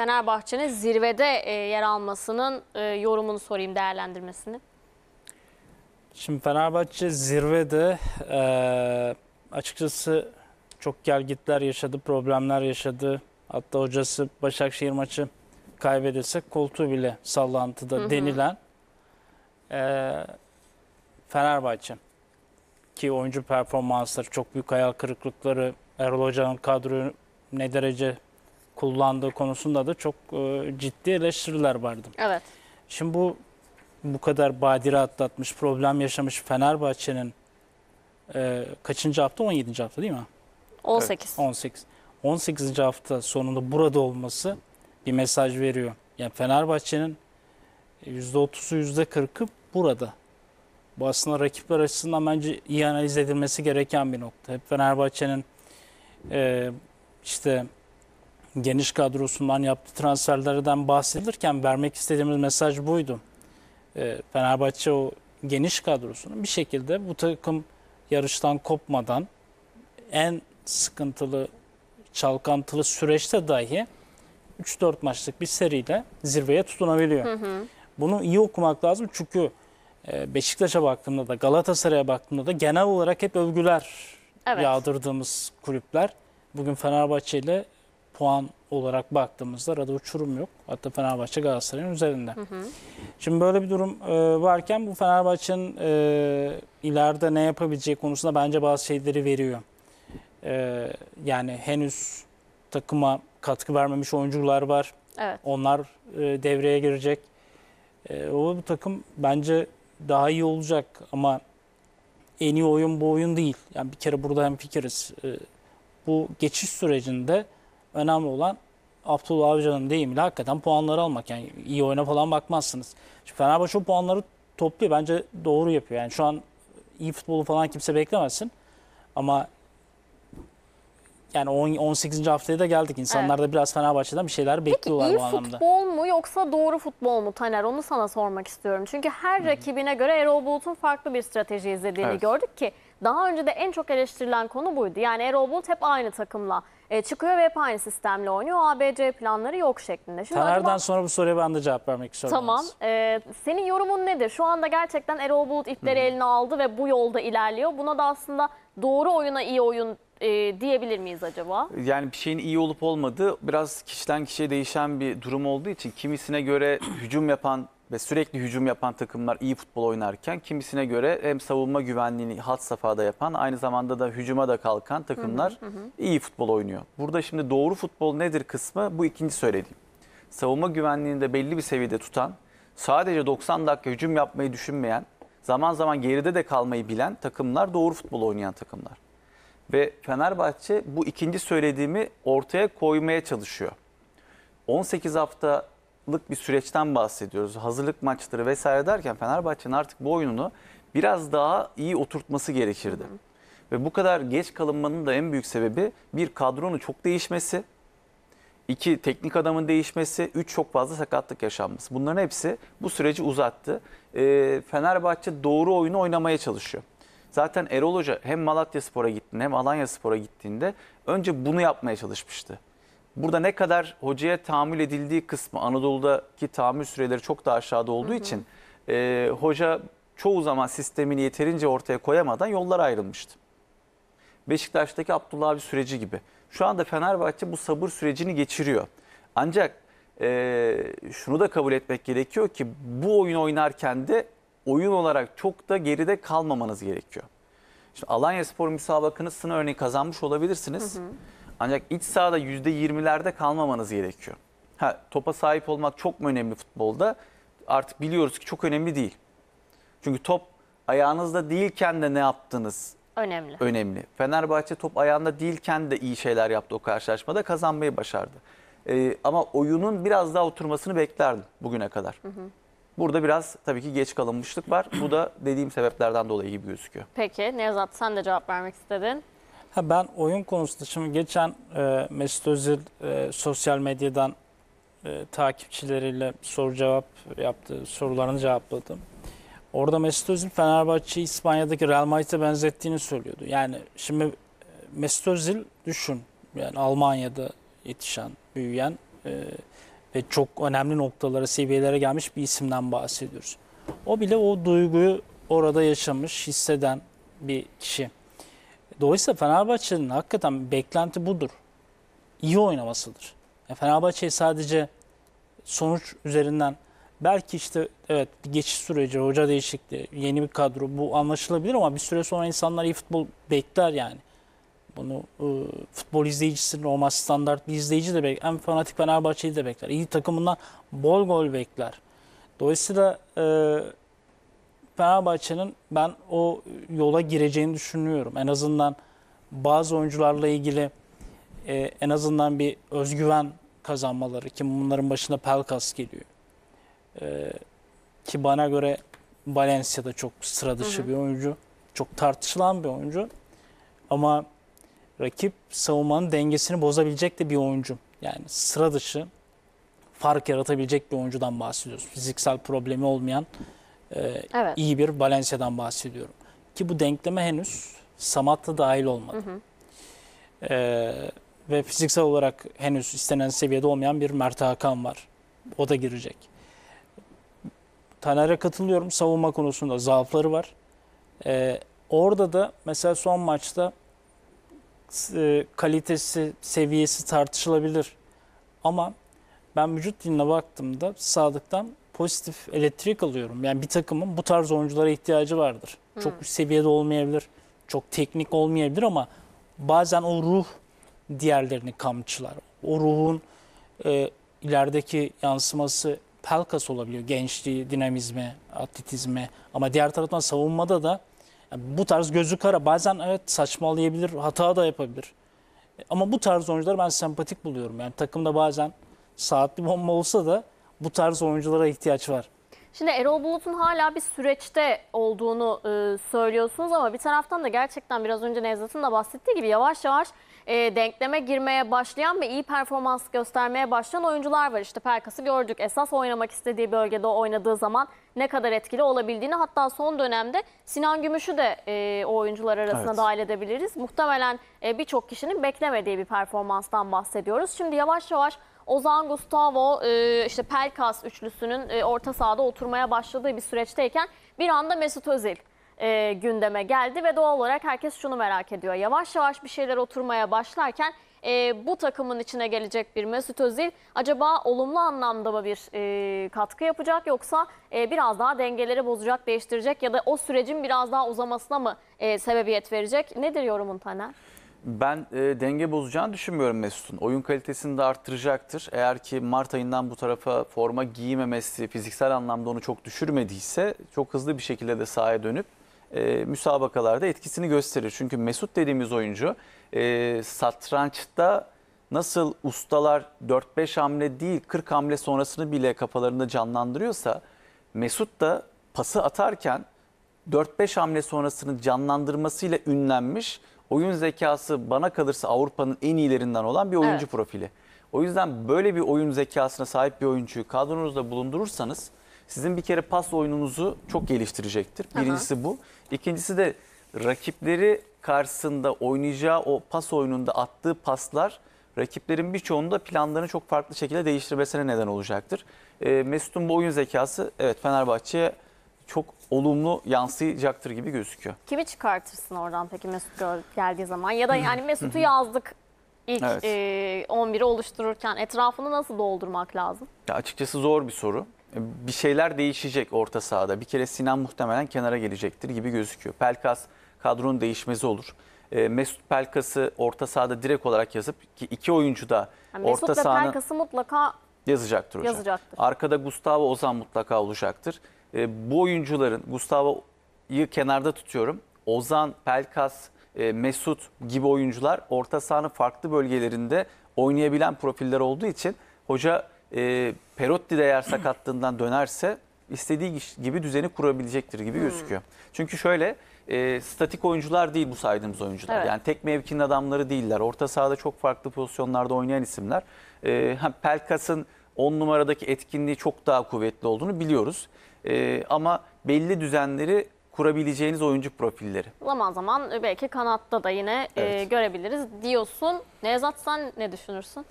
Fenerbahçe'nin zirvede e, yer almasının e, yorumunu sorayım, değerlendirmesini. Şimdi Fenerbahçe zirvede e, açıkçası çok gelgitler yaşadı, problemler yaşadı. Hatta hocası Başakşehir maçı kaybederse koltuğu bile sallantıda hı hı. denilen Fenerbahçe. Ki oyuncu performansları, çok büyük hayal kırıklıkları, Erol Hoca'nın kadroyu ne derece kullandığı konusunda da çok e, ciddi eleştiriler vardı. Evet. Şimdi bu bu kadar badire atlatmış, problem yaşamış Fenerbahçe'nin e, kaçıncı hafta? 17. hafta değil mi? 18. 18. 18. hafta sonunda burada olması bir mesaj veriyor. Yani Fenerbahçe'nin %30'u %40'ı burada. Bu aslında rakipler açısından bence iyi analiz edilmesi gereken bir nokta. Hep Fenerbahçe'nin e, işte geniş kadrosundan yaptığı transferlerden bahsedilirken vermek istediğimiz mesaj buydu. Ee, Fenerbahçe o geniş kadrosunu bir şekilde bu takım yarıştan kopmadan en sıkıntılı, çalkantılı süreçte dahi 3-4 maçlık bir seriyle zirveye tutunabiliyor. Hı hı. Bunu iyi okumak lazım çünkü e, Beşiktaş'a baktığımda da Galatasaray'a baktığımda da genel olarak hep övgüler evet. yağdırdığımız kulüpler. Bugün Fenerbahçe ile puan olarak baktığımızda arada uçurum yok. Hatta Fenerbahçe Galatasaray'ın üzerinde. Hı hı. Şimdi böyle bir durum e, varken bu Fenerbahçe'nin e, ileride ne yapabileceği konusunda bence bazı şeyleri veriyor. E, yani henüz takıma katkı vermemiş oyuncular var. Evet. Onlar e, devreye girecek. E, o bu takım bence daha iyi olacak ama en iyi oyun bu oyun değil. Yani bir kere burada hem fikiriz. E, bu geçiş sürecinde Önemli olan Abdullah Avcı'nın deyimiyle hakikaten puanları almak. Yani iyi oyuna falan bakmazsınız. Şimdi Fenerbahçe o puanları topluyor. Bence doğru yapıyor. Yani şu an iyi futbolu falan kimse beklemezsin Ama yani 18. haftaya da geldik. İnsanlar evet. da biraz Fenerbahçe'den bir şeyler Peki, bu anlamda. Peki iyi futbol mu yoksa doğru futbol mu Taner? Onu sana sormak istiyorum. Çünkü her Hı -hı. rakibine göre Erol Bulut'un farklı bir strateji izlediğini evet. gördük ki daha önce de en çok eleştirilen konu buydu. Yani Erol Bulut hep aynı takımla e, çıkıyor ve hep aynı sistemle oynuyor. ABC planları yok şeklinde. Şimdi Taner'den acaba... sonra bu soruya ben de cevap vermek istiyorum. Tamam. E, senin yorumun nedir? Şu anda gerçekten Erol Bulut ipleri hmm. eline aldı ve bu yolda ilerliyor. Buna da aslında doğru oyuna iyi oyun e, diyebilir miyiz acaba? Yani bir şeyin iyi olup olmadığı biraz kişiden kişiye değişen bir durum olduğu için kimisine göre hücum yapan ve sürekli hücum yapan takımlar iyi futbol oynarken kimisine göre hem savunma güvenliğini hat safhada yapan aynı zamanda da hücuma da kalkan takımlar hı hı hı. iyi futbol oynuyor. Burada şimdi doğru futbol nedir kısmı bu ikinci söylediğim. Savunma güvenliğini de belli bir seviyede tutan, sadece 90 dakika hücum yapmayı düşünmeyen, zaman zaman geride de kalmayı bilen takımlar doğru futbol oynayan takımlar. Ve Fenerbahçe bu ikinci söylediğimi ortaya koymaya çalışıyor. 18 hafta hazırlıklık bir süreçten bahsediyoruz. Hazırlık maçları vesaire derken Fenerbahçe'nin artık bu oyununu biraz daha iyi oturtması gerekirdi. Hı hı. Ve bu kadar geç kalınmanın da en büyük sebebi bir kadronun çok değişmesi, iki teknik adamın değişmesi, üç çok fazla sakatlık yaşanması. Bunların hepsi bu süreci uzattı. E, Fenerbahçe doğru oyunu oynamaya çalışıyor. Zaten Erol Hoca hem Malatya Spor'a gittiğinde hem Alanya Spor'a gittiğinde önce bunu yapmaya çalışmıştı. Burada ne kadar hocaya tahammül edildiği kısmı Anadolu'daki tahammül süreleri çok daha aşağıda olduğu hı hı. için e, hoca çoğu zaman sistemini yeterince ortaya koyamadan yollara ayrılmıştı. Beşiktaş'taki Abdullah abi süreci gibi. Şu anda Fenerbahçe bu sabır sürecini geçiriyor. Ancak e, şunu da kabul etmek gerekiyor ki bu oyun oynarken de oyun olarak çok da geride kalmamanız gerekiyor. Şimdi Alanya Spor müsabakını sınır örneği kazanmış olabilirsiniz. Hı hı. Ancak iç sahada %20'lerde kalmamanız gerekiyor. Ha, topa sahip olmak çok mu önemli futbolda? Artık biliyoruz ki çok önemli değil. Çünkü top ayağınızda değilken de ne yaptınız? Önemli. Önemli. Fenerbahçe top ayağında değilken de iyi şeyler yaptı o karşılaşmada. Kazanmayı başardı. Ee, ama oyunun biraz daha oturmasını beklerdim bugüne kadar. Hı hı. Burada biraz tabii ki geç kalınmışlık var. Bu da dediğim sebeplerden dolayı gibi gözüküyor. Peki Nevzat sen de cevap vermek istedin. Ha ben oyun konusunda şimdi geçen e, Mesut Özil e, sosyal medyadan e, takipçileriyle soru cevap yaptı, sorularını cevapladım. Orada Mesut Özil Fenerbahçe'yi İspanya'daki Real Madrid'e benzettiğini söylüyordu. Yani şimdi e, Mesut Özil düşün yani Almanya'da yetişen, büyüyen e, ve çok önemli noktalara, seviyelere gelmiş bir isimden bahsediyoruz. O bile o duyguyu orada yaşamış, hisseden bir kişi. Dolayısıyla Fenerbahçe'nin hakikaten beklenti budur. İyi oynamasıdır. Yani e, Fenerbahçe sadece sonuç üzerinden belki işte evet geçiş süreci, hoca değişikliği, yeni bir kadro bu anlaşılabilir ama bir süre sonra insanlar iyi futbol bekler yani. Bunu e, futbol izleyicisi normal standart bir izleyici de bekler. En fanatik Fenerbahçe'yi de bekler. İyi takımından bol gol bekler. Dolayısıyla e, Fenerbahçe'nin ben o yola gireceğini düşünüyorum. En azından bazı oyuncularla ilgili e, en azından bir özgüven kazanmaları ki bunların başında Pelkas geliyor. E, ki bana göre Valencia'da çok sıra dışı hı hı. bir oyuncu. Çok tartışılan bir oyuncu. Ama rakip savunmanın dengesini bozabilecek de bir oyuncu. Yani sıra dışı fark yaratabilecek bir oyuncudan bahsediyoruz. Fiziksel problemi olmayan e, evet. iyi bir Valencia'dan bahsediyorum. Ki bu denkleme henüz Samat'ta dahil olmadı. Hı hı. E, ve fiziksel olarak henüz istenen seviyede olmayan bir Mert Hakan var. O da girecek. Taner'e katılıyorum. Savunma konusunda zaafları var. E, orada da mesela son maçta e, kalitesi, seviyesi tartışılabilir. Ama ben vücut diline baktığımda Sadık'tan pozitif elektrik alıyorum. Yani bir takımın bu tarz oyunculara ihtiyacı vardır. Hmm. Çok üst seviyede olmayabilir, çok teknik olmayabilir ama bazen o ruh diğerlerini kamçılar. O ruhun e, ilerideki yansıması pelkas olabiliyor. Gençliği, dinamizme, atletizme ama diğer taraftan savunmada da yani bu tarz gözü kara bazen evet saçmalayabilir, hata da yapabilir. Ama bu tarz oyuncuları ben sempatik buluyorum. Yani takımda bazen saatli bomba olsa da bu tarz oyunculara ihtiyaç var. Şimdi Erol Bulut'un hala bir süreçte olduğunu e, söylüyorsunuz ama bir taraftan da gerçekten biraz önce Nevzat'ın da bahsettiği gibi yavaş yavaş e, denkleme girmeye başlayan ve iyi performans göstermeye başlayan oyuncular var. İşte Perkas'ı gördük. Esas oynamak istediği bölgede oynadığı zaman ne kadar etkili olabildiğini hatta son dönemde Sinan Gümüş'ü de e, o oyuncular arasına evet. dahil edebiliriz. Muhtemelen e, birçok kişinin beklemediği bir performanstan bahsediyoruz. Şimdi yavaş yavaş Ozan Gustavo e, işte Pelkas üçlüsünün e, orta sahada oturmaya başladığı bir süreçteyken bir anda Mesut Özil e, gündeme geldi ve doğal olarak herkes şunu merak ediyor. Yavaş yavaş bir şeyler oturmaya başlarken e, bu takımın içine gelecek bir Mesut Özil acaba olumlu anlamda mı bir e, katkı yapacak yoksa e, biraz daha dengeleri bozacak, değiştirecek ya da o sürecin biraz daha uzamasına mı e, sebebiyet verecek? Nedir yorumun Taner? Ben e, denge bozacağını düşünmüyorum Mesut'un. Oyun kalitesini de arttıracaktır. Eğer ki Mart ayından bu tarafa forma giyememesi fiziksel anlamda onu çok düşürmediyse çok hızlı bir şekilde de sahaya dönüp e, müsabakalarda etkisini gösterir. Çünkü Mesut dediğimiz oyuncu e, satrançta nasıl ustalar 4-5 hamle değil 40 hamle sonrasını bile kafalarında canlandırıyorsa Mesut da pası atarken 4-5 hamle sonrasını canlandırmasıyla ünlenmiş oyun zekası bana kalırsa Avrupa'nın en iyilerinden olan bir oyuncu evet. profili. O yüzden böyle bir oyun zekasına sahip bir oyuncuyu kadronuzda bulundurursanız sizin bir kere pas oyununuzu çok geliştirecektir. Birincisi Aha. bu. İkincisi de rakipleri karşısında oynayacağı o pas oyununda attığı paslar rakiplerin birçoğunda planlarını çok farklı şekilde değiştirmesine neden olacaktır. Ee, Mesut'un bu oyun zekası evet Fenerbahçe'ye çok olumlu yansıyacaktır gibi gözüküyor. Kimi çıkartırsın oradan peki Mesut geldiği zaman? Ya da yani Mesut'u yazdık ilk evet. e, 11'i oluştururken etrafını nasıl doldurmak lazım? Ya açıkçası zor bir soru. E, bir şeyler değişecek orta sahada. Bir kere Sinan muhtemelen kenara gelecektir gibi gözüküyor. Pelkas kadronun değişmesi olur. E, Mesut Pelkas'ı orta sahada direkt olarak yazıp ki iki oyuncu da yani orta sahanı... Mesut Pelkas'ı mutlaka yazacaktır hocam. Yazacaktır. Arkada Gustavo Ozan mutlaka olacaktır e, bu oyuncuların Gustavo'yu kenarda tutuyorum. Ozan, Pelkas, e, Mesut gibi oyuncular orta sahanın farklı bölgelerinde oynayabilen profiller olduğu için hoca e, Perotti de eğer sakatlığından dönerse istediği gibi düzeni kurabilecektir gibi hmm. gözüküyor. Çünkü şöyle e, statik oyuncular değil bu saydığımız oyuncular. Evet. Yani tek mevkinin adamları değiller. Orta sahada çok farklı pozisyonlarda oynayan isimler. E, Pelkas'ın 10 numaradaki etkinliği çok daha kuvvetli olduğunu biliyoruz. E, ama belli düzenleri kurabileceğiniz oyuncu profilleri. Zaman zaman belki kanatta da yine e, evet. e, görebiliriz diyorsun. Nevzat sen ne düşünürsün?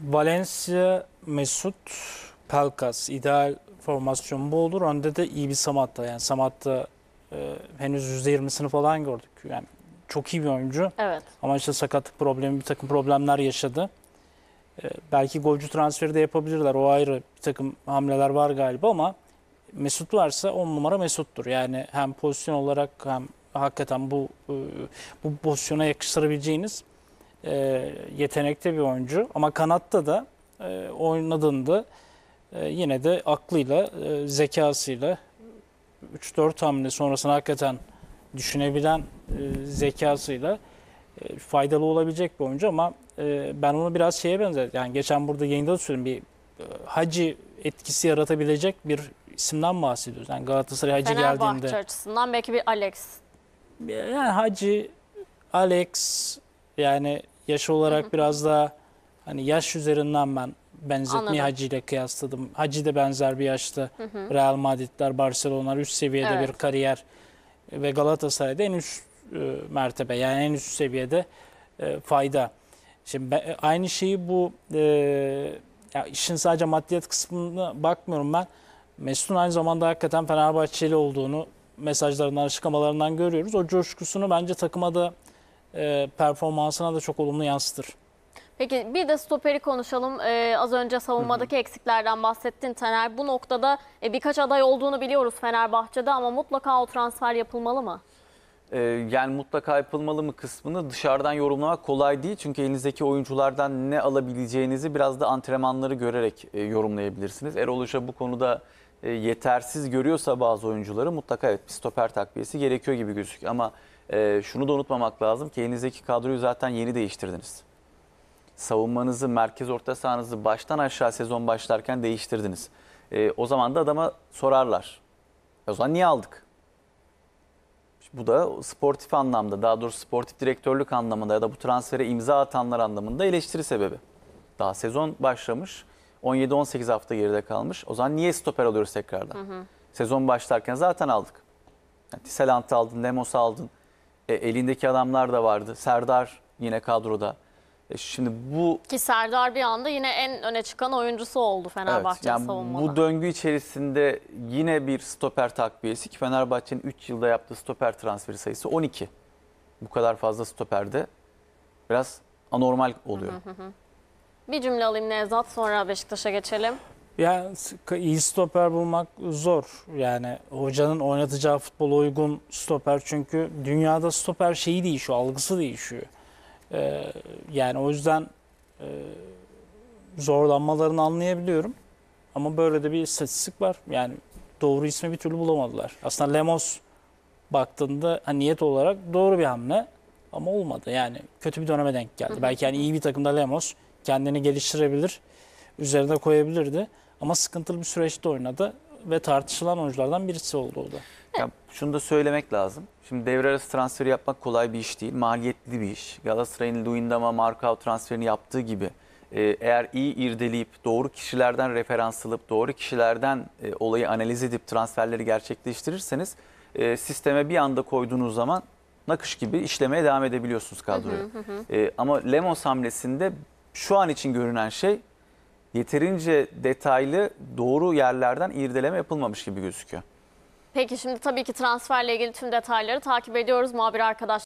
Valencia, Mesut, Pelkas ideal formasyon bu olur. Önde de iyi bir Samatta yani Samatta e, henüz %20'sini falan gördük. Yani çok iyi bir oyuncu. Evet. Ama işte sakatlık problemi bir takım problemler yaşadı. E, belki golcü transferi de yapabilirler. O ayrı bir takım hamleler var galiba ama Mesut varsa on numara Mesut'tur. Yani hem pozisyon olarak hem hakikaten bu e, bu pozisyona yakıştırabileceğiniz e, yetenekte bir oyuncu. Ama kanatta da e, oynadığında yine de aklıyla, e, zekasıyla 3-4 hamle sonrasını hakikaten düşünebilen zekasıyla faydalı olabilecek bir oyuncu ama ben onu biraz şeye benzer. Yani geçen burada yayında da söyledim bir Hacı etkisi yaratabilecek bir isimden bahsediyoruz. Yani Galatasaray Hacı Fenerbahçe geldiğinde. açısından belki bir Alex. Yani Hacı, Alex yani yaş olarak hı hı. biraz daha hani yaş üzerinden ben benzetmeyi Anladım. Hacı ile kıyasladım. Hacı de benzer bir yaşta hı hı. Real Madrid'ler, Barcelona'lar üst seviyede evet. bir kariyer ve Galatasaray'da en üst e, mertebe yani en üst seviyede e, fayda. Şimdi ben, aynı şeyi bu e, ya işin sadece maddiyat kısmına bakmıyorum ben. Mesut'un aynı zamanda hakikaten Fenerbahçeli olduğunu mesajlarından, açıklamalarından görüyoruz. O coşkusunu bence takıma da e, performansına da çok olumlu yansıtır. Peki bir de stoperi konuşalım. Ee, az önce savunmadaki hı hı. eksiklerden bahsettin Taner. Bu noktada e, birkaç aday olduğunu biliyoruz Fenerbahçe'de ama mutlaka o transfer yapılmalı mı? e, yani mutlaka yapılmalı mı kısmını dışarıdan yorumlamak kolay değil. Çünkü elinizdeki oyunculardan ne alabileceğinizi biraz da antrenmanları görerek e, yorumlayabilirsiniz. Erol Hoca bu konuda e, yetersiz görüyorsa bazı oyuncuları mutlaka evet bir stoper takviyesi gerekiyor gibi gözüküyor. Ama e, şunu da unutmamak lazım ki elinizdeki kadroyu zaten yeni değiştirdiniz. Savunmanızı, merkez orta sahanızı baştan aşağı sezon başlarken değiştirdiniz. E, o zaman da adama sorarlar. O zaman niye aldık? Bu da sportif anlamda daha doğrusu sportif direktörlük anlamında ya da bu transfere imza atanlar anlamında eleştiri sebebi. Daha sezon başlamış. 17-18 hafta geride kalmış. O zaman niye stoper alıyoruz tekrardan? Hı hı. Sezon başlarken zaten aldık. Yani Tiselant'ı aldın, Lemos'u aldın. E, elindeki adamlar da vardı. Serdar yine kadroda. E, şimdi bu ki Serdar bir anda yine en öne çıkan oyuncusu oldu Fenerbahçe evet, yani savunmada. Bu döngü içerisinde yine bir stoper takviyesi ki Fenerbahçe'nin 3 yılda yaptığı stoper transferi sayısı 12. Bu kadar fazla stoperde biraz anormal oluyor. Hı hı hı. Bir cümle alayım Nevzat sonra Beşiktaş'a geçelim. Yani iyi stoper bulmak zor. Yani hocanın oynatacağı futbol uygun stoper çünkü dünyada stoper şeyi değişiyor, algısı değişiyor. E, yani o yüzden e, zorlanmalarını anlayabiliyorum. Ama böyle de bir istatistik var. Yani doğru ismi bir türlü bulamadılar. Aslında Lemos baktığında hani niyet olarak doğru bir hamle ama olmadı. Yani kötü bir döneme denk geldi. Hı hı. Belki yani iyi bir takımda Lemos kendini geliştirebilir, üzerine koyabilirdi. Ama sıkıntılı bir süreçte oynadı ve tartışılan oyunculardan birisi oldu o da. Ya, şunu da söylemek lazım. Şimdi devre arası transferi yapmak kolay bir iş değil. Maliyetli bir iş. Galatasaray'ın Luindama, Markov transferini yaptığı gibi e, eğer iyi irdeleyip doğru kişilerden referans alıp doğru kişilerden e, olayı analiz edip transferleri gerçekleştirirseniz e, sisteme bir anda koyduğunuz zaman nakış gibi işlemeye devam edebiliyorsunuz kadroyu. Hı hı hı. E, ama Lemos hamlesinde şu an için görünen şey yeterince detaylı doğru yerlerden irdeleme yapılmamış gibi gözüküyor. Peki şimdi tabii ki transferle ilgili tüm detayları takip ediyoruz muhabir arkadaşlar.